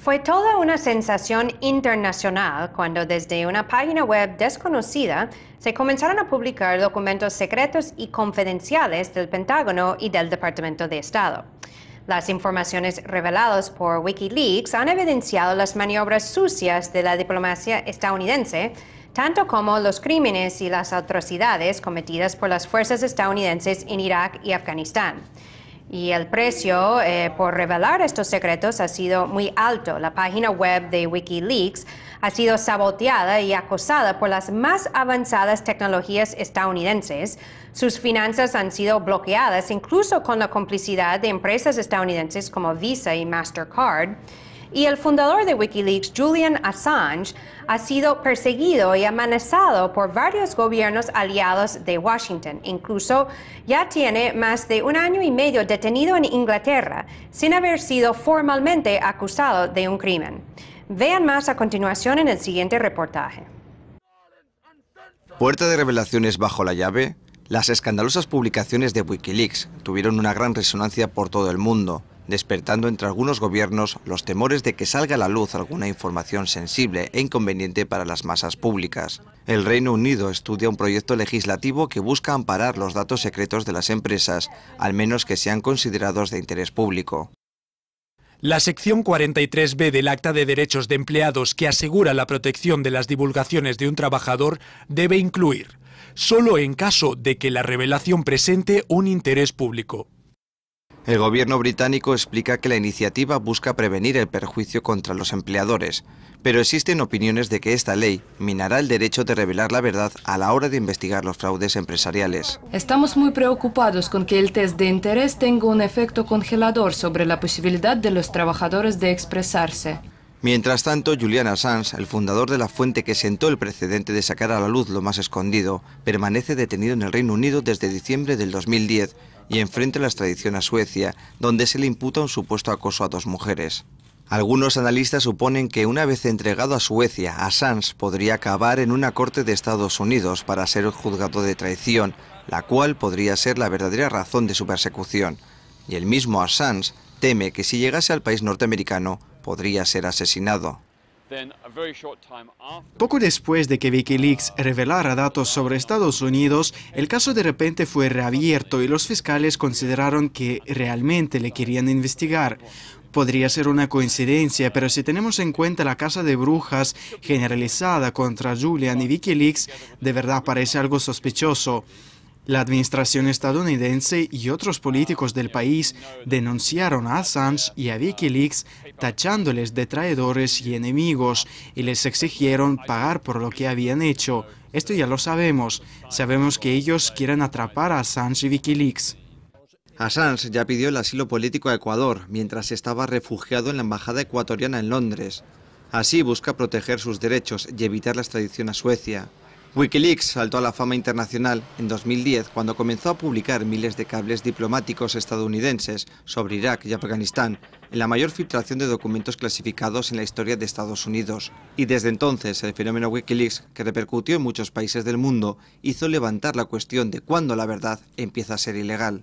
Fue toda una sensación internacional cuando desde una página web desconocida se comenzaron a publicar documentos secretos y confidenciales del Pentágono y del Departamento de Estado. Las informaciones reveladas por Wikileaks han evidenciado las maniobras sucias de la diplomacia estadounidense, tanto como los crímenes y las atrocidades cometidas por las fuerzas estadounidenses en Irak y Afganistán. Y el precio eh, por revelar estos secretos ha sido muy alto. La página web de Wikileaks ha sido saboteada y acosada por las más avanzadas tecnologías estadounidenses. Sus finanzas han sido bloqueadas incluso con la complicidad de empresas estadounidenses como Visa y Mastercard y el fundador de Wikileaks, Julian Assange, ha sido perseguido y amenazado por varios gobiernos aliados de Washington. Incluso ya tiene más de un año y medio detenido en Inglaterra sin haber sido formalmente acusado de un crimen. Vean más a continuación en el siguiente reportaje. Puerta de revelaciones bajo la llave. Las escandalosas publicaciones de Wikileaks tuvieron una gran resonancia por todo el mundo despertando entre algunos gobiernos los temores de que salga a la luz alguna información sensible e inconveniente para las masas públicas. El Reino Unido estudia un proyecto legislativo que busca amparar los datos secretos de las empresas, al menos que sean considerados de interés público. La sección 43b del Acta de Derechos de Empleados que asegura la protección de las divulgaciones de un trabajador debe incluir, solo en caso de que la revelación presente un interés público. El gobierno británico explica que la iniciativa busca prevenir el perjuicio contra los empleadores, pero existen opiniones de que esta ley minará el derecho de revelar la verdad a la hora de investigar los fraudes empresariales. Estamos muy preocupados con que el test de interés tenga un efecto congelador sobre la posibilidad de los trabajadores de expresarse. Mientras tanto, Julian Assange, el fundador de la fuente que sentó el precedente de sacar a la luz lo más escondido, permanece detenido en el Reino Unido desde diciembre del 2010 y enfrenta la extradición a Suecia, donde se le imputa un supuesto acoso a dos mujeres. Algunos analistas suponen que una vez entregado a Suecia, Assange podría acabar en una corte de Estados Unidos para ser juzgado de traición, la cual podría ser la verdadera razón de su persecución. Y el mismo Assange teme que si llegase al país norteamericano podría ser asesinado. Poco después de que Wikileaks revelara datos sobre Estados Unidos, el caso de repente fue reabierto y los fiscales consideraron que realmente le querían investigar. Podría ser una coincidencia, pero si tenemos en cuenta la casa de brujas generalizada contra Julian y Wikileaks, de verdad parece algo sospechoso. La administración estadounidense y otros políticos del país denunciaron a Assange y a Wikileaks tachándoles de traidores y enemigos y les exigieron pagar por lo que habían hecho. Esto ya lo sabemos. Sabemos que ellos quieren atrapar a Assange y Wikileaks. Assange ya pidió el asilo político a Ecuador mientras estaba refugiado en la embajada ecuatoriana en Londres. Así busca proteger sus derechos y evitar la extradición a Suecia. Wikileaks saltó a la fama internacional en 2010 cuando comenzó a publicar miles de cables diplomáticos estadounidenses sobre Irak y Afganistán, en la mayor filtración de documentos clasificados en la historia de Estados Unidos. Y desde entonces el fenómeno Wikileaks, que repercutió en muchos países del mundo, hizo levantar la cuestión de cuándo la verdad empieza a ser ilegal.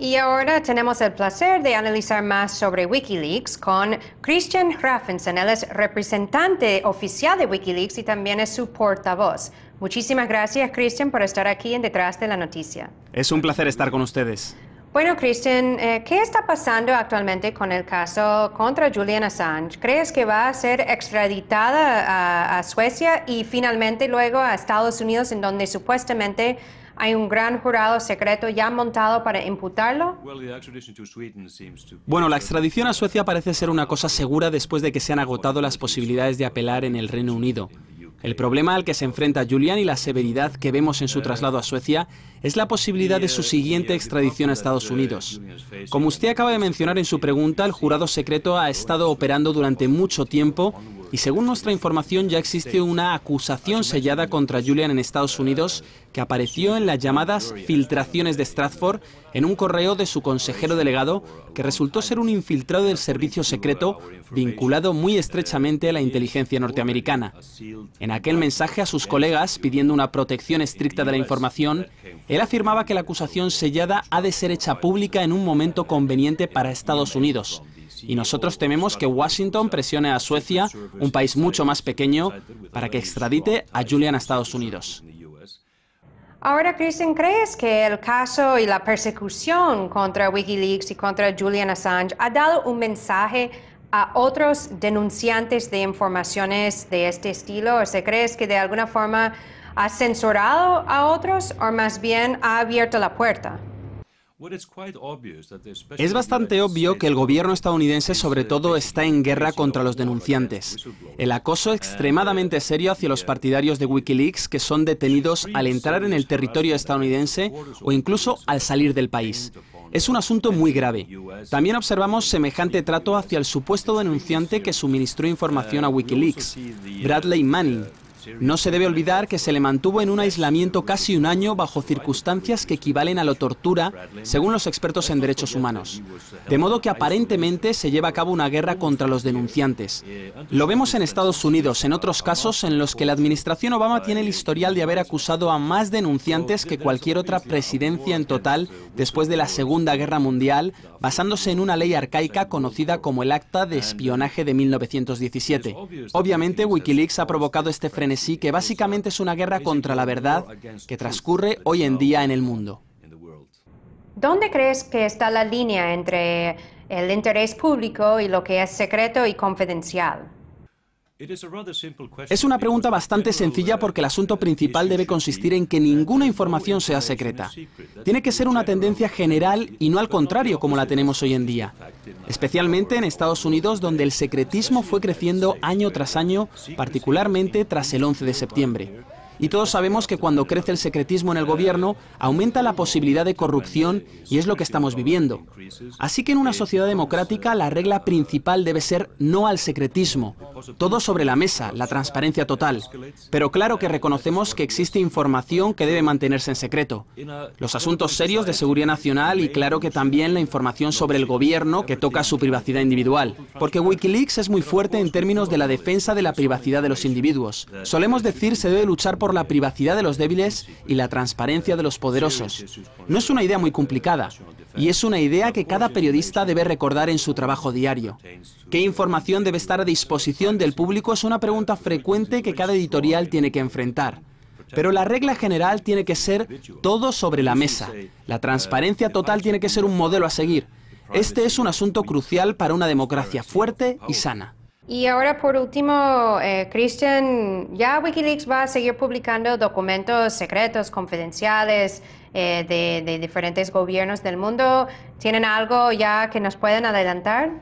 Y ahora tenemos el placer de analizar más sobre Wikileaks con Christian Raffensen. Él es representante oficial de Wikileaks y también es su portavoz. Muchísimas gracias, Christian, por estar aquí en Detrás de la Noticia. Es un placer estar con ustedes. Bueno, Christian, eh, ¿qué está pasando actualmente con el caso contra Julian Assange? ¿Crees que va a ser extraditada a, a Suecia y finalmente luego a Estados Unidos, en donde supuestamente hay un gran jurado secreto ya montado para imputarlo. Bueno, la extradición a Suecia parece ser una cosa segura después de que se han agotado las posibilidades de apelar en el Reino Unido. El problema al que se enfrenta Julian y la severidad que vemos en su traslado a Suecia es la posibilidad de su siguiente extradición a Estados Unidos. Como usted acaba de mencionar en su pregunta, el jurado secreto ha estado operando durante mucho tiempo y según nuestra información ya existe una acusación sellada contra Julian en Estados Unidos que apareció en las llamadas filtraciones de Stratford en un correo de su consejero delegado que resultó ser un infiltrado del servicio secreto vinculado muy estrechamente a la inteligencia norteamericana. En aquel mensaje a sus colegas pidiendo una protección estricta de la información, él afirmaba que la acusación sellada ha de ser hecha pública en un momento conveniente para Estados Unidos y nosotros tememos que Washington presione a Suecia, un país mucho más pequeño, para que extradite a Julian a Estados Unidos. Ahora, Kristen, ¿crees que el caso y la persecución contra Wikileaks y contra Julian Assange ha dado un mensaje a otros denunciantes de informaciones de este estilo? ¿O se crees que de alguna forma ha censurado a otros o más bien ha abierto la puerta? Es bastante obvio que el gobierno estadounidense sobre todo está en guerra contra los denunciantes. El acoso extremadamente uh, serio hacia los partidarios de Wikileaks que son detenidos al entrar en el territorio estadounidense o incluso al salir del país. Es un asunto muy grave. También observamos semejante trato hacia el supuesto denunciante que suministró información a Wikileaks, uh, Bradley Manning, no se debe olvidar que se le mantuvo en un aislamiento casi un año bajo circunstancias que equivalen a la tortura, según los expertos en derechos humanos. De modo que aparentemente se lleva a cabo una guerra contra los denunciantes. Lo vemos en Estados Unidos, en otros casos en los que la administración Obama tiene el historial de haber acusado a más denunciantes que cualquier otra presidencia en total después de la Segunda Guerra Mundial, basándose en una ley arcaica conocida como el Acta de Espionaje de 1917. Obviamente Wikileaks ha provocado este frenamiento sí que básicamente es una guerra contra la verdad que transcurre hoy en día en el mundo. ¿Dónde crees que está la línea entre el interés público y lo que es secreto y confidencial? Es una pregunta bastante sencilla porque el asunto principal debe consistir en que ninguna información sea secreta. Tiene que ser una tendencia general y no al contrario como la tenemos hoy en día, especialmente en Estados Unidos donde el secretismo fue creciendo año tras año, particularmente tras el 11 de septiembre. Y todos sabemos que cuando crece el secretismo en el gobierno, aumenta la posibilidad de corrupción y es lo que estamos viviendo. Así que en una sociedad democrática la regla principal debe ser no al secretismo. Todo sobre la mesa, la transparencia total. Pero claro que reconocemos que existe información que debe mantenerse en secreto. Los asuntos serios de seguridad nacional y claro que también la información sobre el gobierno que toca su privacidad individual. Porque Wikileaks es muy fuerte en términos de la defensa de la privacidad de los individuos. Solemos decir se debe luchar por la privacidad de los débiles y la transparencia de los poderosos. No es una idea muy complicada, y es una idea que cada periodista debe recordar en su trabajo diario. ¿Qué información debe estar a disposición del público? Es una pregunta frecuente que cada editorial tiene que enfrentar. Pero la regla general tiene que ser todo sobre la mesa. La transparencia total tiene que ser un modelo a seguir. Este es un asunto crucial para una democracia fuerte y sana. Y ahora por último, eh, Christian, ya Wikileaks va a seguir publicando documentos secretos, confidenciales eh, de, de, diferentes gobiernos del mundo. ¿Tienen algo ya que nos pueden adelantar?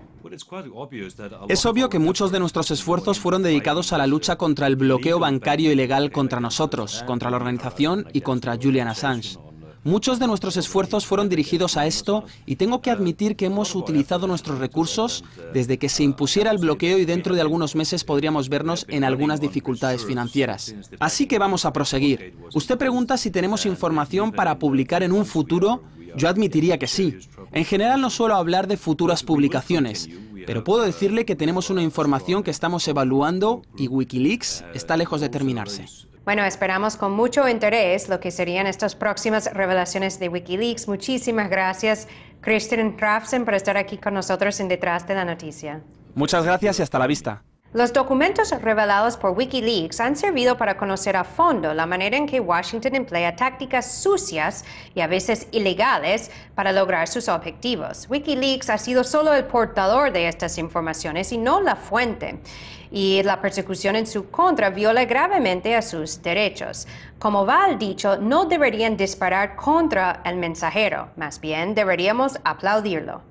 Es obvio que muchos de nuestros esfuerzos fueron dedicados a la lucha contra el bloqueo bancario ilegal contra nosotros, contra la organización y contra Julian Assange. Muchos de nuestros esfuerzos fueron dirigidos a esto y tengo que admitir que hemos utilizado nuestros recursos desde que se impusiera el bloqueo y dentro de algunos meses podríamos vernos en algunas dificultades financieras. Así que vamos a proseguir. Usted pregunta si tenemos información para publicar en un futuro. Yo admitiría que sí. En general no suelo hablar de futuras publicaciones, pero puedo decirle que tenemos una información que estamos evaluando y Wikileaks está lejos de terminarse. Bueno, esperamos con mucho interés lo que serían estas próximas revelaciones de Wikileaks. Muchísimas gracias, Christian Rafsen, por estar aquí con nosotros en Detrás de la Noticia. Muchas gracias y hasta la vista. Los documentos revelados por Wikileaks han servido para conocer a fondo la manera en que Washington emplea tácticas sucias y a veces ilegales para lograr sus objetivos. Wikileaks ha sido solo el portador de estas informaciones y no la fuente y la persecución en su contra viola gravemente a sus derechos. Como va al dicho, no deberían disparar contra el mensajero, más bien deberíamos aplaudirlo.